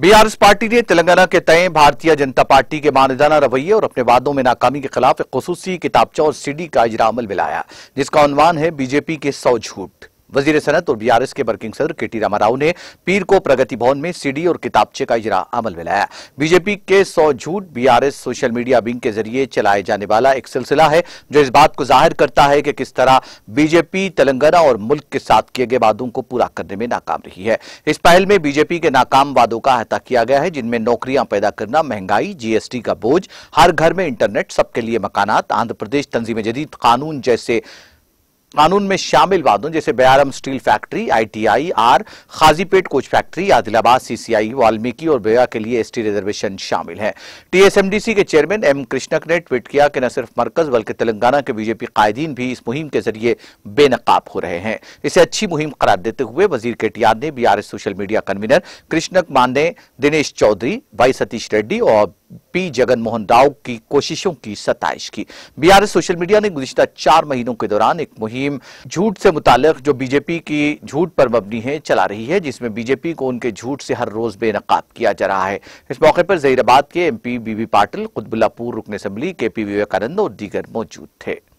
BRS party ने तेलंगाना के तय भारतीय जनता पार्टी के मानदाना रवैये और अपने वादों में नाकामी के खिलाफ एक खसूसी किताबचा और सीडी का इजरा अमल मिलाया जिसका अनुमान है बीजेपी के सौ झूठ वजीर सनत और बीआरएस के वर्किंग सदर के टी रामाव ने पीर को प्रगति भवन में सीडी और किताबचे का इजरा अमल में लाया बीजेपी के सौ झूठ बीआरएस सोशल मीडिया विंग के जरिए चलाए जाने वाला एक सिलसिला है जो इस बात को जाहिर करता है कि किस तरह बीजेपी तेलंगाना और मुल्क के साथ किए गए वादों को पूरा करने में नाकाम रही है इस पहल में बीजेपी के नाकाम वादों का अहता किया गया है जिनमें नौकरियां पैदा करना महंगाई जीएसटी का बोझ हर घर में इंटरनेट सबके लिए मकानात आंध्र प्रदेश तंजीम जदीद कानून जैसे कानून में शामिल वादों जैसे Bayyaram steel factory ITI R Kazipet coach factory Adilabad CCI Valmiki और बेवा के लिए एसटी रिजर्वेशन शामिल हैं टीएसएमडीसी के चेयरमैन एम कृष्णक ने ट्वीट किया कि न सिर्फ मरकज बल्कि तेलंगाना के बीजेपी कायदीन भी इस मुहिम के जरिए बेनकाब हो रहे हैं इसे अच्छी मुहिम करार देते हुए वजीर के ने B social media convener Krishank मांडे दिनेश चौधरी वाई सतीश रेड्डी और पी जगन मोहन राव की कोशिशों की सताइश की बीआरएस सोशल मीडिया ने गुजशत चार महीनों के दौरान एक मुहिम झूठ से मुतालिक जो बीजेपी की झूठ पर मबनी है चला रही है जिसमें बीजेपी को उनके झूठ से हर रोज बेनकाब किया जा रहा है इस मौके पर जहीराबाद के एमपी बीबी पाटिल कुतबुल्लापुर रुकन असम्बली के पी विवेकानंद और दीगर मौजूद थे